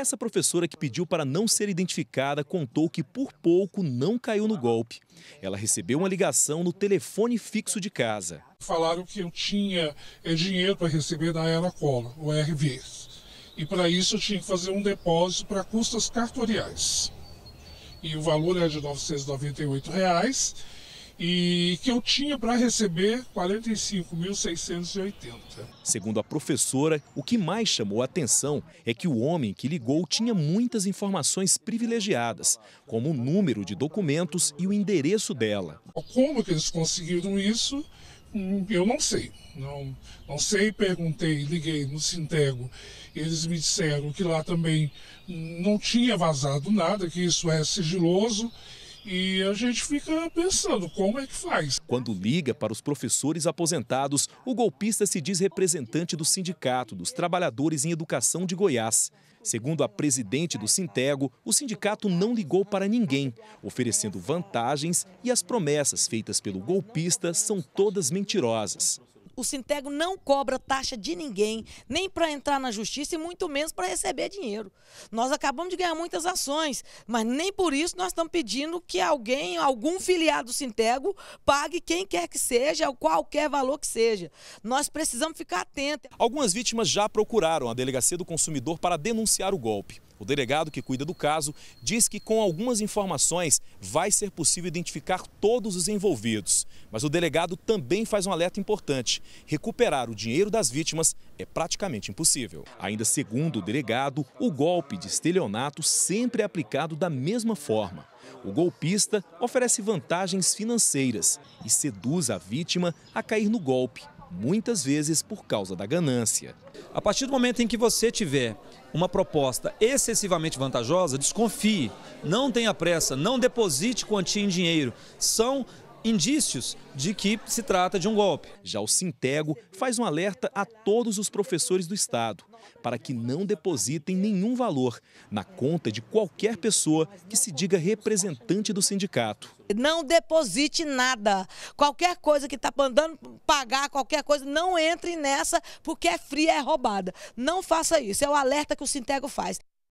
Essa professora que pediu para não ser identificada contou que por pouco não caiu no golpe. Ela recebeu uma ligação no telefone fixo de casa. Falaram que eu tinha eh, dinheiro para receber da Aerocola, o RV. E para isso eu tinha que fazer um depósito para custas cartoriais. E o valor é de R$ 998. Reais, e que eu tinha para receber 45.680. Segundo a professora, o que mais chamou a atenção é que o homem que ligou tinha muitas informações privilegiadas, como o número de documentos e o endereço dela. Como que eles conseguiram isso? Hum, eu não sei. Não, não sei, perguntei, liguei no Sintego. Eles me disseram que lá também hum, não tinha vazado nada, que isso é sigiloso e a gente fica pensando como é que faz. Quando liga para os professores aposentados, o golpista se diz representante do Sindicato dos Trabalhadores em Educação de Goiás. Segundo a presidente do Sintego, o sindicato não ligou para ninguém, oferecendo vantagens e as promessas feitas pelo golpista são todas mentirosas. O Sintego não cobra taxa de ninguém, nem para entrar na justiça e muito menos para receber dinheiro. Nós acabamos de ganhar muitas ações, mas nem por isso nós estamos pedindo que alguém, algum filiado do Sintego, pague quem quer que seja, qualquer valor que seja. Nós precisamos ficar atentos. Algumas vítimas já procuraram a Delegacia do Consumidor para denunciar o golpe. O delegado que cuida do caso diz que com algumas informações vai ser possível identificar todos os envolvidos. Mas o delegado também faz um alerta importante recuperar o dinheiro das vítimas é praticamente impossível. Ainda segundo o delegado, o golpe de estelionato sempre é aplicado da mesma forma. O golpista oferece vantagens financeiras e seduz a vítima a cair no golpe, muitas vezes por causa da ganância. A partir do momento em que você tiver uma proposta excessivamente vantajosa, desconfie, não tenha pressa, não deposite quantia em dinheiro. São indícios de que se trata de um golpe. Já o Sintego faz um alerta a todos os professores do estado para que não depositem nenhum valor na conta de qualquer pessoa que se diga representante do sindicato. Não deposite nada. Qualquer coisa que está mandando pagar, qualquer coisa, não entre nessa porque é fria, é roubada. Não faça isso. É o alerta que o Sintego faz.